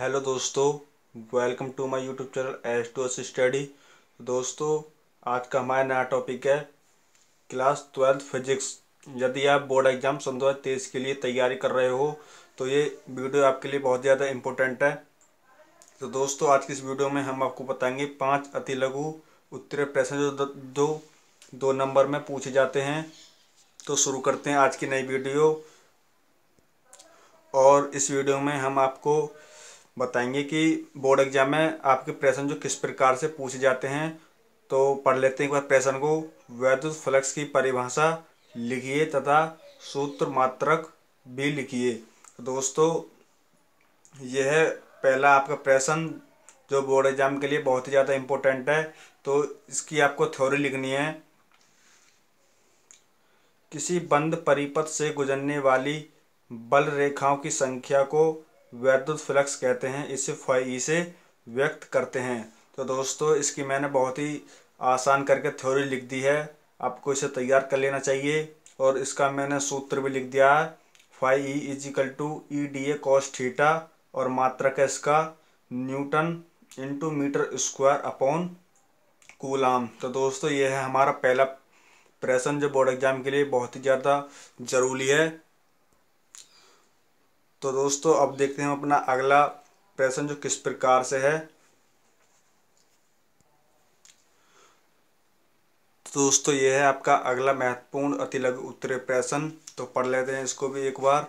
Hello दोस्तों welcome to my YouTube channel S to S study दोस्तों आज का हमारा नया टॉपिक है क्लास ट्वेल्थ फिजिक्स यदि आप बोर्ड एग्जाम सन दो के लिए तैयारी कर रहे हो तो ये वीडियो आपके लिए बहुत ज़्यादा इम्पोर्टेंट है तो दोस्तों आज की इस वीडियो में हम आपको बताएंगे पाँच अति लघु उत्तर प्रश्न जो दो दो नंबर में पूछे जाते हैं तो शुरू करते हैं आज की नई वीडियो और इस वीडियो में हम आपको बताएंगे कि बोर्ड एग्जाम में आपके प्रश्न जो किस प्रकार से पूछे जाते हैं तो पढ़ लेते हैं एक बार प्रश्न को वैद्युत फ्लक्स की परिभाषा लिखिए तथा सूत्र मात्रक भी लिखिए तो दोस्तों यह है पहला आपका प्रश्न जो बोर्ड एग्जाम के लिए बहुत ही ज़्यादा इम्पोर्टेंट है तो इसकी आपको थ्योरी लिखनी है किसी बंद परिपथ से गुजरने वाली बल रेखाओं की संख्या को वैद्युत फ्लक्स कहते हैं इसे फाई से व्यक्त करते हैं तो दोस्तों इसकी मैंने बहुत ही आसान करके थ्योरी लिख दी है आपको इसे तैयार कर लेना चाहिए और इसका मैंने सूत्र भी लिख दिया है phi E equal to E D A cos theta और मात्रक का इसका newton into metre square upon coulomb तो दोस्तों ये है हमारा पहला प्रश्न जो बोर्ड एग्ज़ाम के लिए बहुत ही ज़्यादा ज़रूरी है तो दोस्तों अब देखते हैं अपना अगला प्रश्न जो किस प्रकार से है तो दोस्तों यह है आपका अगला महत्वपूर्ण अति लघु उत्तरीय प्रश्न तो पढ़ लेते हैं इसको भी एक बार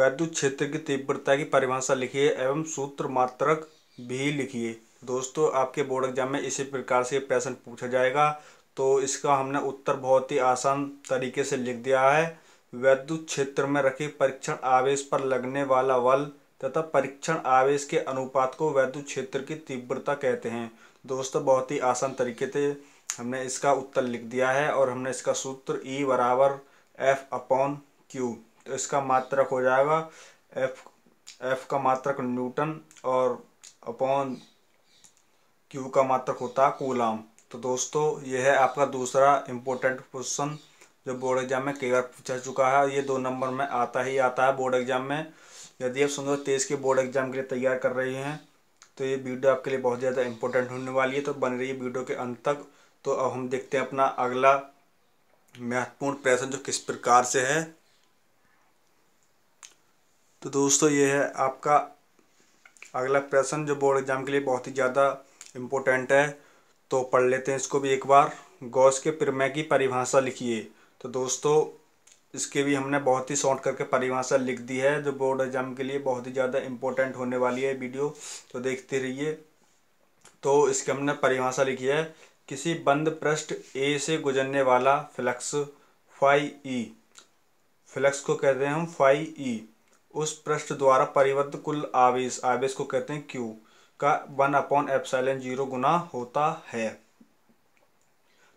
वैद्युत क्षेत्र की तीव्रता की परिभाषा लिखिए एवं सूत्र मात्रक भी लिखिए दोस्तों आपके बोर्ड एग्जाम में इसी प्रकार से प्रश्न पूछा जाएगा तो इसका हमने उत्तर बहुत ही आसान तरीके से लिख दिया है वैद्युत क्षेत्र में रखे परीक्षण आवेश पर लगने वाला बल तथा परीक्षण आवेश के अनुपात को वैद्युत क्षेत्र की तीव्रता कहते हैं दोस्तों बहुत ही आसान तरीके से हमने इसका उत्तर लिख दिया है और हमने इसका सूत्र ई e बराबर एफ अपॉन क्यू तो इसका मात्रक हो जाएगा एफ एफ का मात्रक न्यूटन और अपॉन क्यू का मात्रक होता है कूलाम तो दोस्तों यह है आपका दूसरा इम्पोर्टेंट क्वेश्चन जो बोर्ड एग्जाम में कई बार पूछा चुका है ये दो नंबर में आता ही आता है बोर्ड एग्जाम में यदि आप सन दो तेईस के बोर्ड एग्जाम के लिए तैयार कर रहे हैं तो ये वीडियो आपके लिए बहुत ज़्यादा इंपॉर्टेंट होने वाली है तो बन रही है वीडियो के अंत तक तो अब हम देखते हैं अपना अगला महत्वपूर्ण प्रश्न जो किस प्रकार से है तो दोस्तों ये है आपका अगला प्रश्न जो बोर्ड एग्जाम के लिए बहुत ही ज़्यादा इम्पोर्टेंट है तो पढ़ लेते हैं इसको भी एक बार गौस के प्रमेय की परिभाषा लिखिए तो दोस्तों इसके भी हमने बहुत ही शॉर्ट करके परिभाषा लिख दी है जो बोर्ड एग्जाम के लिए बहुत ही ज़्यादा इम्पोर्टेंट होने वाली है वीडियो तो देखते रहिए तो इसके हमने परिभाषा लिखी है किसी बंद पृष्ठ ए से गुजरने वाला फ्लक्स फाई ई फ्लक्स को कहते हैं हम फाई ई e। उस पृष्ठ द्वारा परिवर्तित कुल आवेश आवेश को कहते हैं क्यू का वन अपॉन एप्साइलन जीरो गुना होता है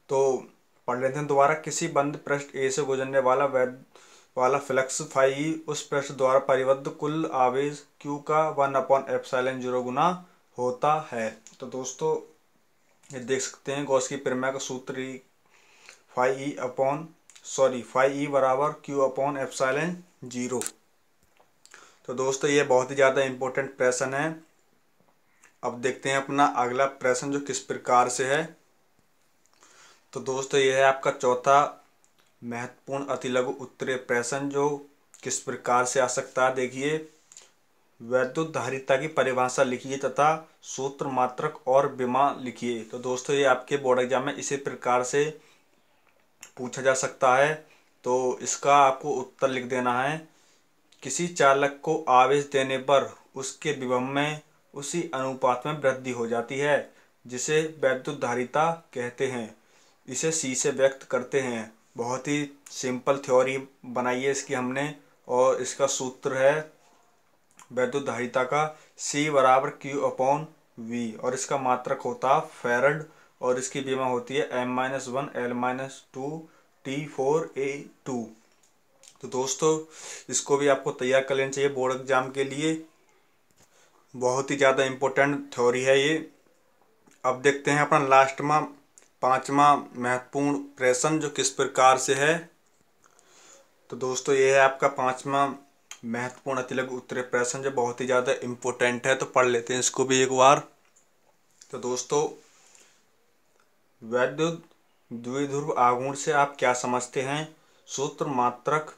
तो पढ़ लेते हैं दोबारा किसी बंद पृष्ठ ए से गुजरने वाला वैद्य वाला फ्लक्स फाई उस पृष्ठ द्वारा परिबद्ध कुल आवेश क्यू का वन अपॉन साइलेंट जीरो गुना होता है तो दोस्तों ये देख सकते हैं गौस की प्रमेय का सूत्र e, phi E e upon sorry phi E e बराबर क्यू अपॉन साइलेंट जीरो तो दोस्तों ये बहुत ही ज़्यादा इंपॉर्टेंट प्रश्न है अब देखते हैं अपना अगला प्रश्न जो किस प्रकार से है तो दोस्तों यह है आपका चौथा महत्वपूर्ण अति लघु उत्तरीय प्रश्न जो किस प्रकार से आ सकता है देखिए वैद्युत धारिता की परिभाषा लिखिए तथा सूत्र मात्रक और बीमा लिखिए तो दोस्तों ये आपके बोर्ड एग्जाम में इसी प्रकार से पूछा जा सकता है तो इसका आपको उत्तर लिख देना है किसी चालक को आवेश देने पर उसके विभव में उसी अनुपात में वृद्धि हो जाती है जिसे वैद्युत धारिता कहते हैं इसे सी से व्यक्त करते हैं बहुत ही सिंपल थ्योरी बनाई है इसकी हमने और इसका सूत्र है वैद्युधारिता का सी बराबर क्यू अपॉन वी और इसका मात्रक होता फेरड और इसकी बीमा होती है M minus one L minus two T four A two तो दोस्तों इसको भी आपको तैयार कर लेना चाहिए बोर्ड एग्जाम के लिए बहुत ही ज़्यादा इम्पोर्टेंट थ्योरी है ये अब देखते हैं अपना लास्ट में पांचवा महत्वपूर्ण प्रश्न जो किस प्रकार से है तो दोस्तों ये है आपका पांचवा महत्वपूर्ण अतिलग उत्तर प्रश्न जो बहुत ही ज़्यादा इम्पोर्टेंट है तो पढ़ लेते हैं इसको भी एक बार तो दोस्तों वैद्युत द्विध्रुव आगुण से आप क्या समझते हैं सूत्र मात्रक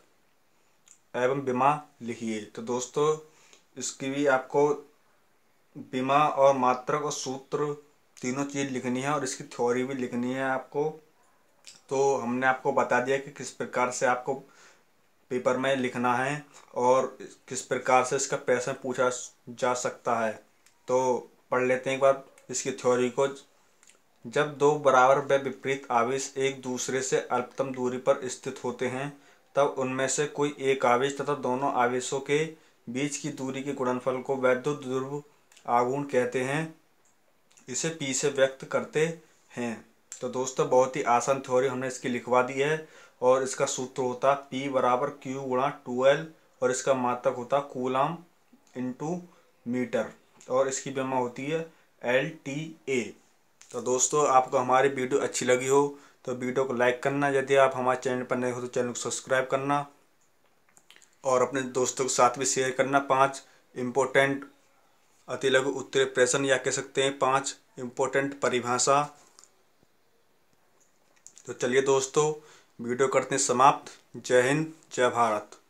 एवं बीमा लिखिए तो दोस्तों इसकी भी आपको बीमा और मात्रक और सूत्र तीनों चीज़ लिखनी है और इसकी थ्योरी भी लिखनी है आपको तो हमने आपको बता दिया कि किस प्रकार से आपको पेपर में लिखना है और किस प्रकार से इसका प्रश्न पूछा जा सकता है तो पढ़ लेते हैं एक बार इसकी थ्योरी को जब दो बराबर व विपरीत आवेश एक दूसरे से अल्पतम दूरी पर स्थित होते हैं तब उनमें से कोई एक आवेश तथा दोनों आवेशों के बीच की दूरी के गुणनफल को वैद्युत ध्रुव आगुण कहते हैं इसे पी से व्यक्त करते हैं तो दोस्तों बहुत ही आसान थ्योरी हमने इसकी लिखवा दी है और इसका सूत्र होता पी बराबर क्यू गुणा एल और इसका मातक होता कूलाम इंटू मीटर और इसकी बीमा होती है एल टी ए तो दोस्तों आपको हमारी वीडियो अच्छी लगी हो तो वीडियो को लाइक करना यदि आप हमारे चैनल पर नए हो तो चैनल को सब्सक्राइब करना और अपने दोस्तों के साथ भी शेयर करना पांच इम्पोर्टेंट अति लघु उत्तरीय प्रश्न या कह सकते हैं पांच इंपोर्टेंट परिभाषा तो चलिए दोस्तों वीडियो करते हैं समाप्त जय हिंद जय भारत